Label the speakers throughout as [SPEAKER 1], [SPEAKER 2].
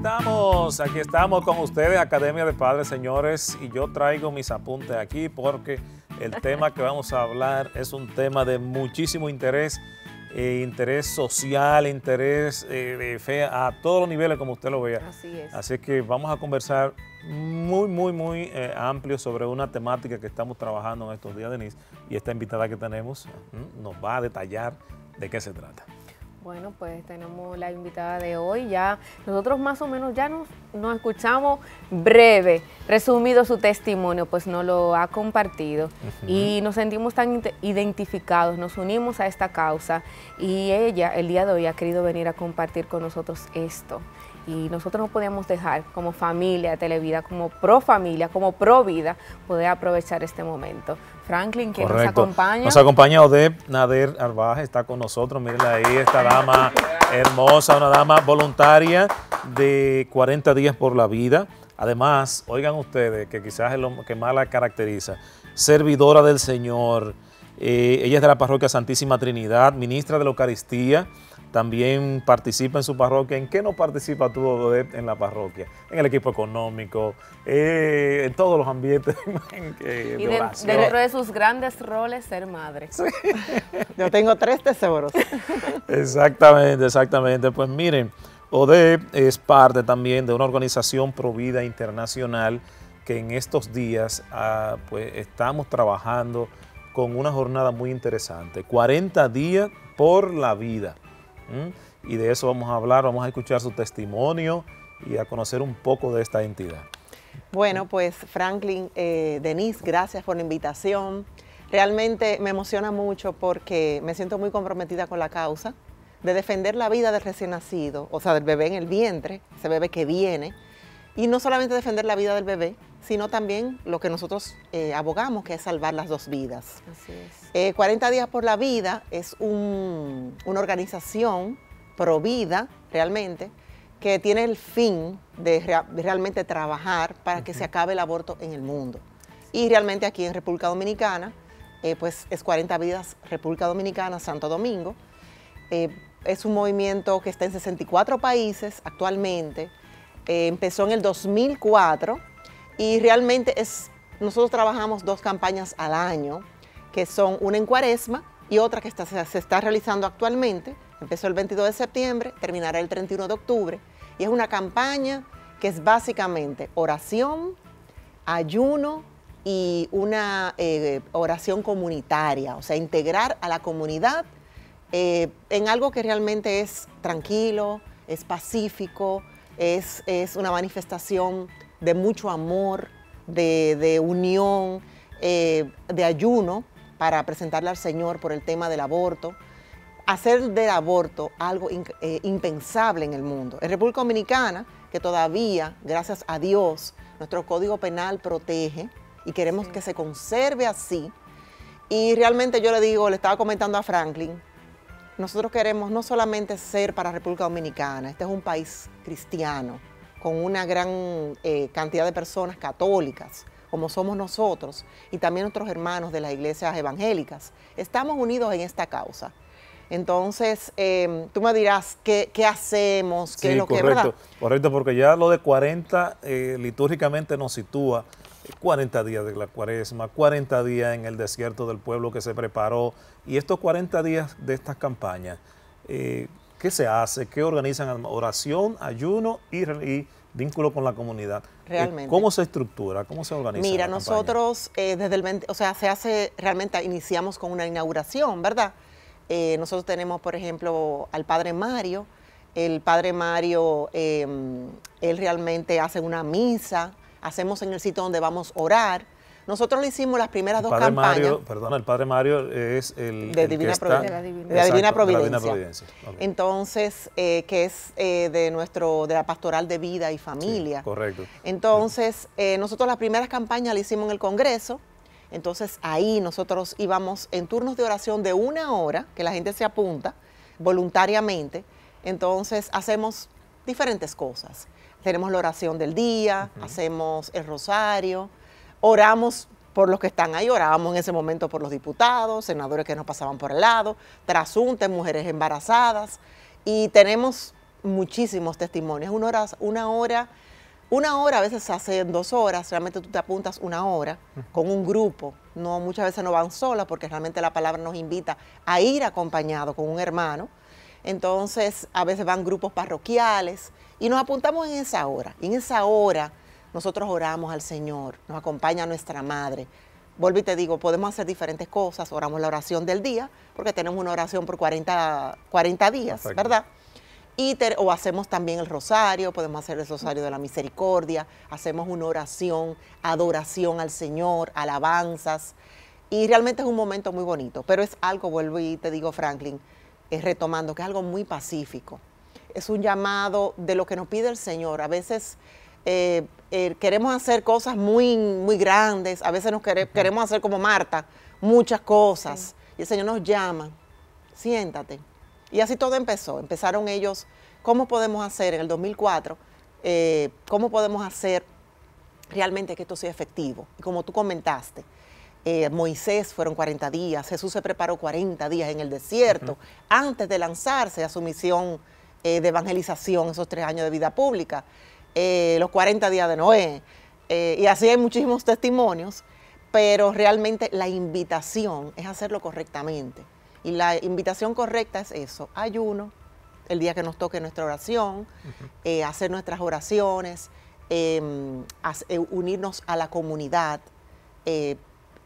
[SPEAKER 1] estamos, aquí estamos con ustedes, Academia de Padres, señores, y yo traigo mis apuntes aquí porque el tema que vamos a hablar es un tema de muchísimo interés, eh, interés social, interés eh, de fe, a todos los niveles como usted lo vea. Así es. Así que vamos a conversar muy, muy, muy eh, amplio sobre una temática que estamos trabajando en estos días, Denise, y esta invitada que tenemos mm, nos va a detallar
[SPEAKER 2] de qué se trata. Bueno, pues tenemos la invitada de hoy. Ya nosotros más o menos ya nos, escuchamos breve, resumido su testimonio, pues nos lo ha compartido y nos sentimos tan identificados, nos unimos a esta causa y ella el día de hoy ha querido venir a compartir con nosotros esto y nosotros no podíamos dejar como familia de Televida, como pro familia, como pro vida, poder aprovechar este momento. Franklin, que nos acompaña. Nos acompaña
[SPEAKER 1] Odeb Nader Arbaje, está con nosotros, miren ahí, esta dama hermosa, una dama voluntaria de 40 días por la vida. Además, oigan ustedes, que quizás es lo que más la caracteriza, servidora del Señor, eh, ella es de la parroquia Santísima Trinidad, ministra de la Eucaristía, también participa en su parroquia. ¿En qué no participa tú, Odeb, en la parroquia? En el equipo económico, eh, en todos los ambientes. y dentro
[SPEAKER 2] de sus grandes roles, ser madre.
[SPEAKER 3] Yo
[SPEAKER 1] tengo tres tesoros. exactamente, exactamente. Pues miren, Odeb es parte también de una organización Provida Internacional que en estos días ah, pues, estamos trabajando con una jornada muy interesante, 40 días por la vida. ¿Mm? Y de eso vamos a hablar, vamos a escuchar su testimonio y a conocer un poco de esta entidad.
[SPEAKER 3] Bueno, pues Franklin, eh, Denise, gracias por la invitación. Realmente me emociona mucho porque me siento muy comprometida con la causa de defender la vida del recién nacido, o sea, del bebé en el vientre, ese bebé que viene, y no solamente defender la vida del bebé, sino también lo que nosotros eh, abogamos, que es salvar las dos vidas. Así es. 40 eh, Días por la Vida es una organización pro vida, realmente, que tiene el fin de, realmente trabajar para que se acabe el aborto en el mundo. Y realmente aquí en República Dominicana, eh, pues es 40 Vidas República Dominicana, Santo Domingo. es un movimiento que está en 64 países actualmente. empezó en el 2004 y realmente es, nosotros trabajamos dos campañas al año, que son una en cuaresma y otra que está, se está realizando actualmente. Empezó el 22 de septiembre, terminará el 31 de octubre. Y es una campaña que es básicamente oración, ayuno y una eh, oración comunitaria, o sea, integrar a la comunidad eh, en algo que realmente es tranquilo, es pacífico, es, es una manifestación de mucho amor, de, unión, eh, de ayuno para presentarle al Señor por el tema del aborto. Hacer del aborto algo eh, impensable en el mundo. En República Dominicana, que todavía, gracias a Dios, nuestro Código Penal protege y queremos que se conserve así. Y realmente yo le digo, le estaba comentando a Franklin, nosotros queremos no solamente ser para República Dominicana, este es un país cristiano, con una gran eh, cantidad de personas católicas, como somos nosotros, y también nuestros hermanos de las iglesias evangélicas. Estamos unidos en esta causa. Entonces, em, tú me dirás qué, hacemos, qué es lo correcto,
[SPEAKER 1] que Correcto, porque ya lo de 40 eh, litúrgicamente nos sitúa 40 días de la cuaresma, 40 días en el desierto del pueblo que se preparó, y estos 40 días de estas campañas, eh, ¿Qué se hace? ¿Qué organizan? Oración, ayuno y, vínculo con la comunidad. Eh, realmente. ¿Cómo se estructura? ¿Cómo se organiza? Mira, nosotros
[SPEAKER 3] eh, desde el 20, o sea, se hace, realmente iniciamos con una inauguración, ¿verdad? Eh, nosotros tenemos, por ejemplo, al padre Mario. El padre Mario, em, él realmente hace una misa, hacemos en el sitio donde vamos a orar nosotros le hicimos las primeras dos campañas.
[SPEAKER 1] perdona, el Padre Mario es el. De, Divina, Providencia. de, Divina. Providencia.
[SPEAKER 3] Entonces, eh, que es eh, de nuestro de la Pastoral de Vida y Familia. correcto. Entonces, eh, nosotros las primeras campañas las hicimos en el Congreso. Entonces, ahí nosotros íbamos en turnos de oración de una hora, que la gente se apunta voluntariamente. Entonces, hacemos diferentes cosas. Tenemos la oración del día, hacemos el rosario oramos por los que están ahí, orábamos en ese momento por los diputados, senadores que nos pasaban por el lado, trasuntes, mujeres embarazadas, y tenemos muchísimos testimonios, una hora, una hora, una hora a veces se hace dos horas, realmente tú te apuntas una hora con un grupo, no, muchas veces no van solas porque realmente la palabra nos invita a ir acompañado con un hermano, entonces a veces van grupos parroquiales y nos apuntamos en esa hora, en esa hora nosotros oramos al Señor, nos acompaña nuestra Madre. Vuelvo y te digo, podemos hacer diferentes cosas, oramos la oración del día, porque tenemos una oración por 40, días, ¿verdad? o hacemos también el rosario, podemos hacer el rosario de la misericordia, hacemos una oración, adoración al Señor, alabanzas. Y realmente es un momento muy bonito, pero es algo, vuelvo y te digo, Franklin, es eh, retomando, que es algo muy pacífico. Es un llamado de lo que nos pide el Señor. A veces eh, eh, queremos hacer cosas muy, muy grandes, a veces nos queremos hacer como Marta, muchas cosas. Y el Señor nos llama, siéntate. Y así todo empezó. Empezaron ellos, ¿cómo podemos hacer en el 2004? Eh, ¿Cómo podemos hacer realmente que esto sea efectivo? Y como tú comentaste, Moisés fueron 40 días, Jesús se preparó 40 días en el desierto antes de lanzarse a su misión de evangelización, esos tres años de vida pública. Eh, los 40 días de Noé, eh, y así hay muchísimos testimonios, pero realmente la invitación es hacerlo correctamente. Y la invitación correcta es eso, ayuno, el día que nos toque nuestra oración, eh, hacer nuestras oraciones, em, unirnos a la comunidad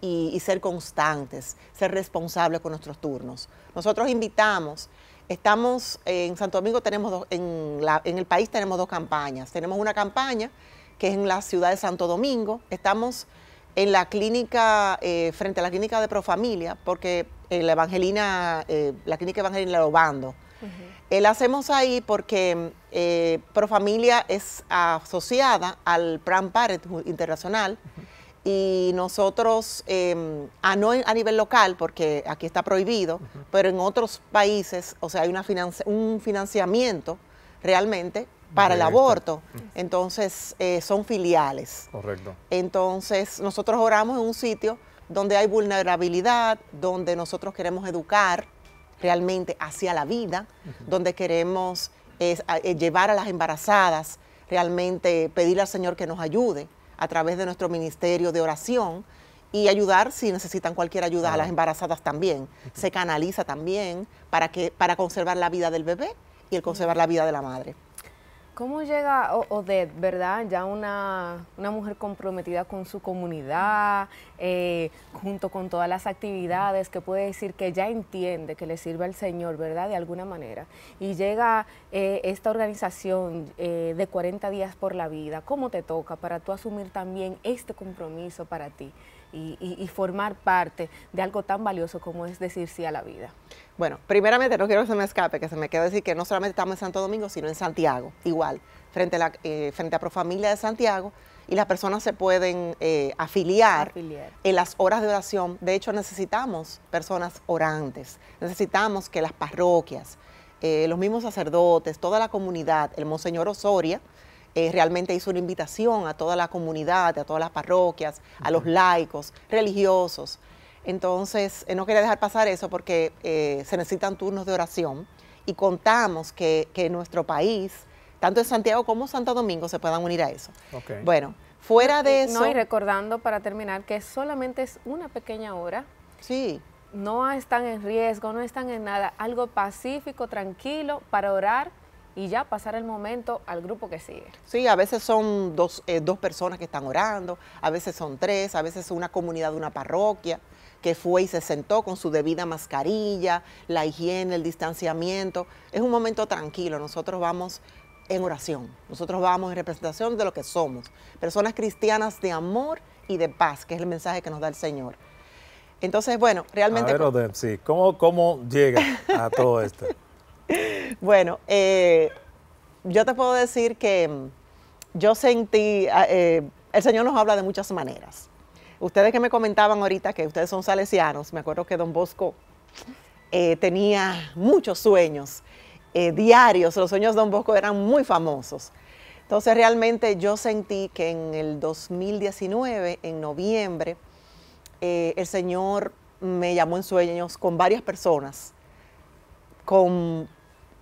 [SPEAKER 3] y ser constantes, ser responsables con nuestros turnos. Nosotros invitamos Estamos eh, en Santo Domingo, tenemos en, el país tenemos dos campañas. Tenemos una campaña que es en la ciudad de Santo Domingo. Estamos en la clínica, eh, frente a la clínica de Profamilia, porque en eh, la Evangelina, la clínica Evangelina Lobando. la hacemos ahí porque Profamilia es asociada al Plan Parent Internacional, y nosotros, em, a no a nivel local, porque aquí está prohibido, pero en otros países, o sea, hay un financiamiento realmente para el aborto. Entonces, eh, son filiales. Correcto. Entonces, nosotros oramos en un sitio donde hay vulnerabilidad, donde nosotros queremos educar realmente hacia la vida, donde queremos eh, llevar a las embarazadas, realmente pedirle al Señor que nos ayude a través de nuestro ministerio de oración y ayudar si necesitan cualquier ayuda a las embarazadas también. Se canaliza también para, que, para conservar la vida del bebé y el conservar la vida de la madre.
[SPEAKER 2] ¿Cómo llega Odette, verdad? Ya una, una mujer comprometida con su comunidad, eh, junto con todas las actividades, que puede decir que ya entiende que le sirve al Señor, ¿verdad? De alguna manera. Y llega eh, esta organización eh, de 40 días por la vida. ¿Cómo te toca para tú asumir también este compromiso para ti y, y formar parte de algo tan valioso como es decir sí a la vida?
[SPEAKER 3] Bueno, primeramente no quiero que se me escape, que se me quede decir que no solamente estamos en Santo Domingo, sino en Santiago, igual, frente a, la, eh, frente a Profamilia de Santiago, y las personas se pueden eh, afiliar, en las horas de oración. De hecho, necesitamos personas orantes, necesitamos que las parroquias, eh, los mismos sacerdotes, toda la comunidad, el Monseñor Osoria, realmente hizo una invitación a toda la comunidad, a todas las parroquias, a los laicos, religiosos, entonces, eh, no quería dejar pasar eso porque eh, se necesitan turnos de oración y contamos que, nuestro país, tanto en Santiago como Santo Domingo, se puedan unir a eso. Bueno, fuera de eso... No, y
[SPEAKER 2] recordando para terminar que solamente es una pequeña hora. Sí. No están en riesgo, no están en nada. Algo pacífico, tranquilo, para orar y ya pasar el momento al grupo que sigue.
[SPEAKER 3] Sí, a veces son dos, eh, dos personas que están orando, a veces son tres, a veces una comunidad de una parroquia que fue y se sentó con su debida mascarilla, la higiene, el distanciamiento. Es un momento tranquilo, nosotros vamos en oración, nosotros vamos en representación de lo que somos, personas cristianas de amor y de paz, que es el mensaje que nos da el Señor. Entonces, bueno, realmente... Pero,
[SPEAKER 1] sí, ¿cómo, ¿cómo llega a todo esto?
[SPEAKER 3] bueno, eh, yo te puedo decir que mm, yo sentí, ah, eh, el Señor nos habla de muchas maneras. Ustedes que me comentaban ahorita que ustedes son salesianos, me acuerdo que don Bosco eh, tenía muchos sueños eh, diarios, los sueños de don Bosco eran muy famosos. Entonces realmente yo sentí que en el 2019, en noviembre, eh, el Señor me llamó en sueños con varias personas, con,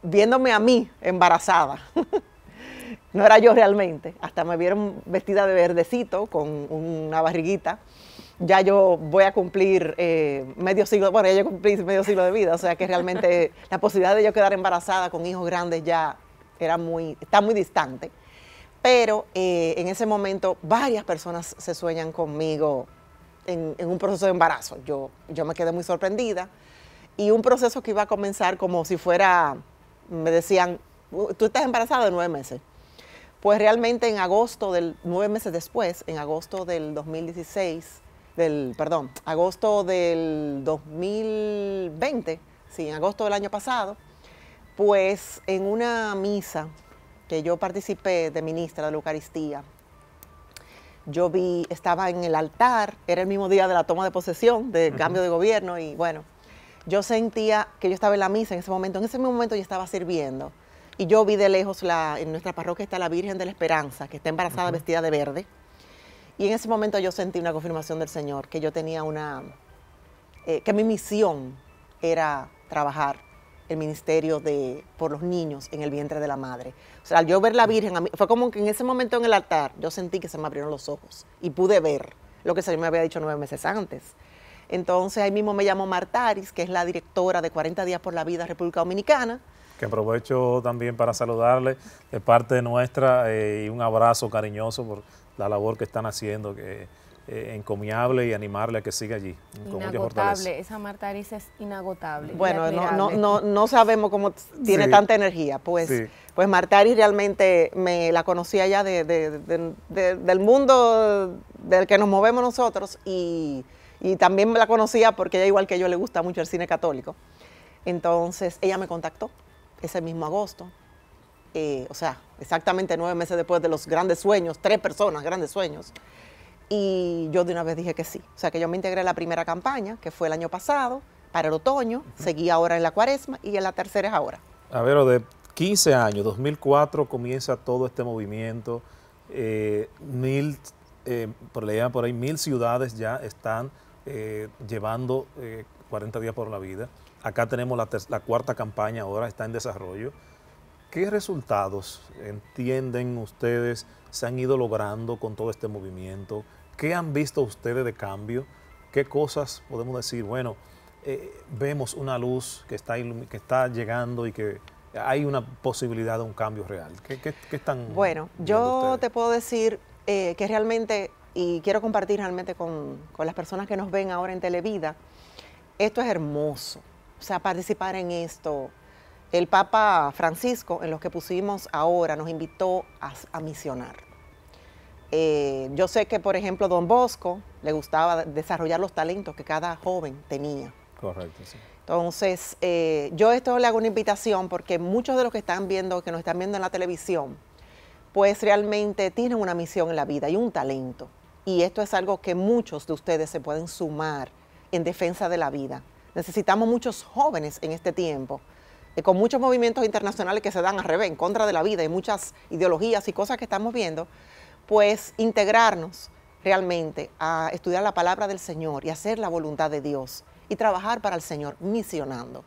[SPEAKER 3] viéndome a mí embarazada. no era yo realmente, hasta me vieron vestida de verdecito con una barriguita. Ya yo voy a cumplir eh, medio siglo, bueno, ya yo cumplí medio siglo de vida, o sea que realmente la posibilidad de yo quedar embarazada con hijos grandes ya era muy, está muy distante. Pero eh, en ese momento varias personas se sueñan conmigo en, un proceso de embarazo. Yo, yo me quedé muy sorprendida y un proceso que iba a comenzar como si fuera, me decían, tú estás embarazada de nueve meses pues realmente en agosto del, nueve meses después, en agosto del 2016, del, perdón, agosto del 2020, sí, en agosto del año pasado, pues en una misa que yo participé de ministra de la Eucaristía, yo vi, estaba en el altar, era el mismo día de la toma de posesión, del cambio de gobierno, y bueno, yo sentía que yo estaba en la misa en ese momento, en ese mismo momento yo estaba sirviendo. Y yo vi de lejos, la, en nuestra parroquia está la Virgen de la Esperanza, que está embarazada vestida de verde. Y en ese momento yo sentí una confirmación del Señor, que yo tenía una, eh, que mi misión era trabajar el ministerio de, por los niños en el vientre de la madre. O sea, al yo ver la Virgen, fue como que en ese momento en el altar yo sentí que se me abrieron los ojos y pude ver lo que se me había dicho nueve meses antes. Entonces ahí mismo me llamó Martaris, que es la directora de 40 días por la vida República Dominicana,
[SPEAKER 1] que aprovecho también para saludarle de parte de nuestra eh, y un abrazo cariñoso por la labor que están haciendo, que es eh, encomiable y animarle a que siga allí.
[SPEAKER 2] inagotable, esa Marta Ariz es inagotable. Bueno,
[SPEAKER 3] no, sabemos cómo tiene tanta energía, pues, pues... Marta Aris realmente me la conocía ya del mundo del que nos movemos nosotros y, y también me la conocía porque ella igual que yo le gusta mucho el cine católico. Entonces ella me contactó ese mismo agosto, eh, o sea, exactamente nueve meses después de los grandes sueños, tres personas, grandes sueños, y yo de una vez dije que sí. O sea, que yo me integré en la primera campaña, que fue el año pasado, para el otoño, seguí ahora en la cuaresma y en la tercera es ahora.
[SPEAKER 1] A ver, de 15 años, 2004 comienza todo este movimiento, eh, mil, eh, por, por ahí, mil ciudades ya están llevando 40 días por la vida. Acá tenemos la, cuarta campaña, ahora está en desarrollo. ¿Qué resultados entienden ustedes se han ido logrando con todo este movimiento? ¿Qué han visto ustedes de cambio? ¿Qué cosas podemos decir? Bueno, eh, vemos una luz que está, que está llegando y que hay una posibilidad de un cambio real. ¿Qué, están Bueno,
[SPEAKER 3] yo te puedo decir eh, que realmente, y quiero compartir realmente con, con las personas que nos ven ahora en Televida, esto es hermoso o sea, participar en esto. El Papa Francisco, en los que pusimos ahora, nos invitó a, misionar. Eh, yo sé que, por ejemplo, Don Bosco le gustaba desarrollar los talentos que cada joven tenía. Correcto, sí. Entonces, eh, yo esto le hago una invitación porque muchos de los que están viendo, que nos están viendo en la televisión, pues realmente tienen una misión en la vida y un talento. Y esto es algo que muchos de ustedes se pueden sumar en defensa de la vida. Necesitamos muchos jóvenes en este tiempo, eh, con muchos movimientos internacionales que se dan al revés, en contra de la vida y muchas ideologías y cosas que estamos viendo, pues integrarnos realmente a estudiar la palabra del Señor y hacer la voluntad de Dios y trabajar para el Señor misionando.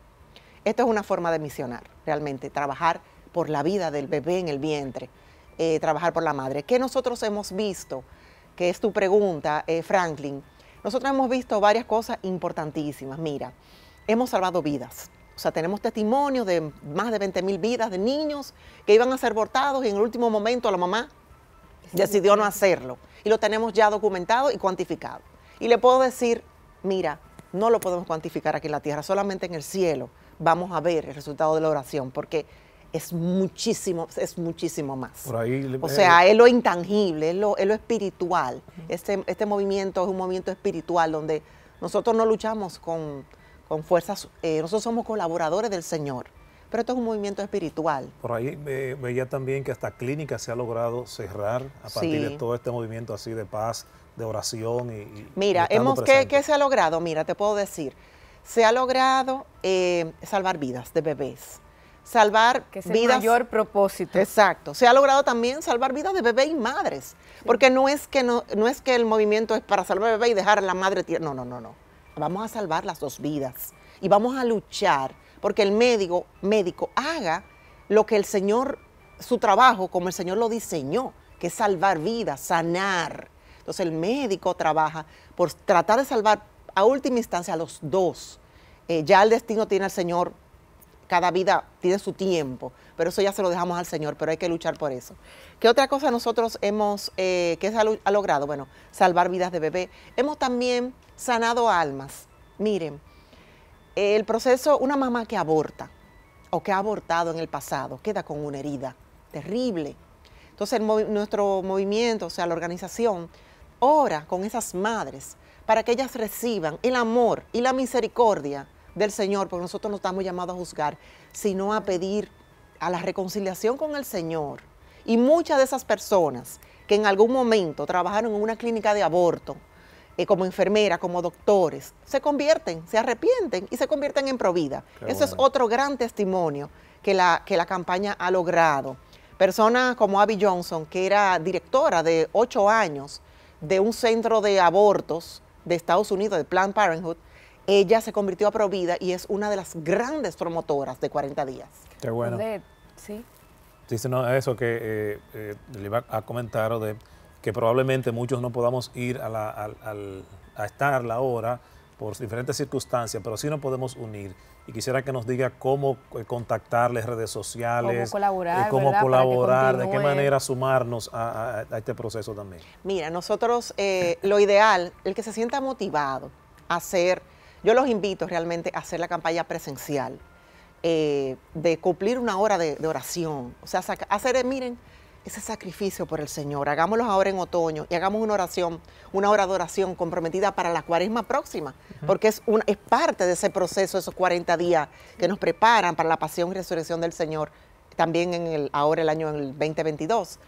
[SPEAKER 3] Esto es una forma de misionar, realmente, trabajar por la vida del bebé en el vientre, eh, trabajar por la madre. ¿Qué nosotros hemos visto? Que es tu pregunta, eh, Franklin nosotros hemos visto varias cosas importantísimas. Mira, hemos salvado vidas. O sea, tenemos testimonios de más de 20 mil vidas de niños que iban a ser abortados y en el último momento la mamá decidió no hacerlo. Y lo tenemos ya documentado y cuantificado. Y le puedo decir, mira, no lo podemos cuantificar aquí en la tierra, solamente en el cielo vamos a ver el resultado de la oración, porque es muchísimo, es muchísimo más. o sea, eh, es lo intangible, es lo, espiritual. Este, este movimiento es un movimiento espiritual donde nosotros no luchamos con, fuerzas, eh, nosotros somos colaboradores del Señor, pero esto es un movimiento espiritual.
[SPEAKER 1] Por ahí veía también que hasta clínica se ha logrado cerrar a partir de todo este movimiento así de paz, de oración. Y, Mira, hemos, ¿qué,
[SPEAKER 3] se ha logrado? Mira, te puedo decir, se ha logrado eh, salvar vidas de bebés salvar que es mayor propósito. Exacto. Se ha logrado también salvar vidas de bebé y madres. Porque no es, que no, es que el movimiento es para salvar bebé y dejar a la madre tierra. No, no, no, no. Vamos a salvar las dos vidas. Y vamos a luchar porque el médico, médico haga lo que el Señor, su trabajo, como el Señor lo diseñó, que es salvar vidas, sanar. Entonces el médico trabaja por tratar de salvar a última instancia a los dos. Eh, ya el destino tiene al Señor cada vida tiene su tiempo, pero eso ya se lo dejamos al Señor, pero hay que luchar por eso. ¿Qué otra cosa nosotros hemos, eh, que ha, logrado? Bueno, salvar vidas de bebé. Hemos también sanado almas. Miren, el proceso, una mamá que aborta o que ha abortado en el pasado, queda con una herida terrible. Entonces nuestro movimiento, o sea, la organización, ora con esas madres para que ellas reciban el amor y la misericordia del Señor, porque nosotros no estamos llamados a juzgar, sino a pedir a la reconciliación con el Señor. Y muchas de esas personas que en algún momento trabajaron en una clínica de aborto, eh, como enfermeras, como doctores, se convierten, se arrepienten y se convierten en provida. Ese Eso es otro gran testimonio que la, que la campaña ha logrado. Personas como Abby Johnson, que era directora de ocho años de un centro de abortos de Estados Unidos, de Planned Parenthood, ella se convirtió a Provida y es una de las grandes promotoras de 40 días. Qué bueno. Sí.
[SPEAKER 1] sí. Sí, no, eso que eh, eh, le iba a comentar de que probablemente muchos no podamos ir a, estar la hora por diferentes circunstancias, pero sí nos podemos unir. Y quisiera que nos diga cómo eh, contactarles, redes sociales, cómo
[SPEAKER 3] colaborar, cómo colaborar de qué manera
[SPEAKER 1] sumarnos a, este proceso también.
[SPEAKER 3] Mira, nosotros lo ideal, el que se sienta motivado a hacer yo los invito realmente a hacer la campaña presencial, eh, de cumplir una hora de, oración. O sea, hacer, eh, miren, ese sacrificio por el Señor. Hagámoslo ahora en otoño y hagamos una oración, una hora de oración comprometida para la cuaresma próxima, porque es, parte de ese proceso, esos 40 días que nos preparan para la pasión y resurrección del Señor, también en el, ahora el año 2022.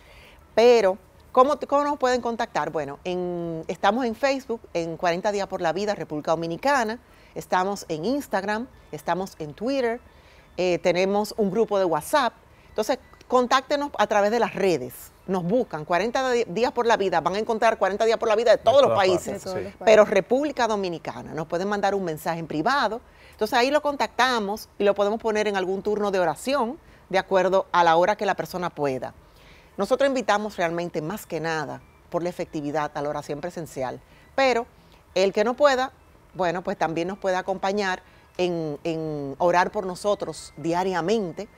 [SPEAKER 3] Pero, ¿cómo, nos pueden contactar? Bueno, estamos en Facebook, en 40 días por la vida, República Dominicana estamos en Instagram, estamos en Twitter, eh, tenemos un grupo de WhatsApp. Entonces, contáctenos a través de las redes. Nos buscan 40 días por la vida, van a encontrar 40 días por la vida de todos, los, países, los países, pero República Dominicana, nos pueden mandar un mensaje en privado. Entonces ahí lo contactamos y lo podemos poner en algún turno de oración de acuerdo a la hora que la persona pueda. Nosotros invitamos realmente más que nada por la efectividad a la oración presencial, pero el que no pueda, bueno, pues también nos puede acompañar en, orar por nosotros diariamente,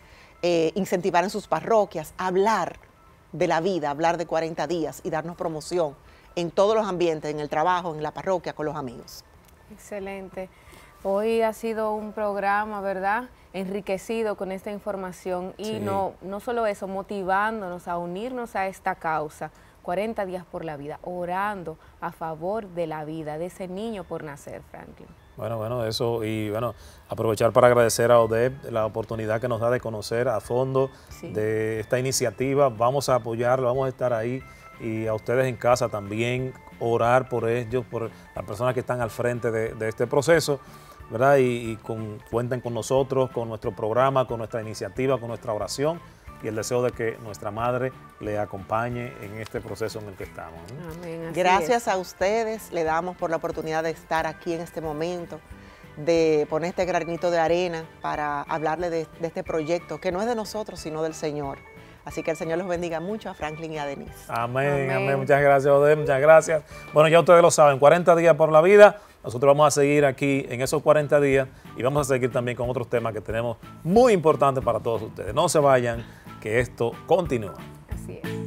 [SPEAKER 3] eh, incentivar en sus parroquias, hablar de la vida, hablar de 40 días y darnos promoción en todos los ambientes, en el trabajo, en la parroquia, con los amigos.
[SPEAKER 2] Excelente. Hoy ha sido un programa, ¿verdad? Enriquecido con esta información y no, no solo eso, motivándonos a unirnos a esta causa. 40 días por la vida, orando a favor de la vida de ese niño por nacer, Franklin.
[SPEAKER 1] Bueno, bueno, eso y bueno, aprovechar para agradecer a ODEP la oportunidad que nos da de conocer a fondo de esta iniciativa. Vamos a apoyarlo, vamos a estar ahí y a ustedes en casa también, orar por ellos, por las personas que están al frente de, este proceso. ¿verdad? Y, cuenten con nosotros, con nuestro programa, con nuestra iniciativa, con nuestra oración y el deseo de que nuestra madre le acompañe en este proceso en el que estamos.
[SPEAKER 3] Amén, Gracias a ustedes, le damos por la oportunidad de estar aquí en este momento, de poner este granito de arena para hablarle de, este proyecto, que no es de nosotros, sino del Señor. Así que el Señor los bendiga mucho a Franklin y a Denise.
[SPEAKER 1] Amén, amén. Muchas gracias, Ode. muchas gracias. Bueno, ya ustedes lo saben, 40 días por la vida. Nosotros vamos a seguir aquí en esos 40 días y vamos a seguir también con otros temas que tenemos muy importantes para todos ustedes. No se vayan que esto continúa. Así es.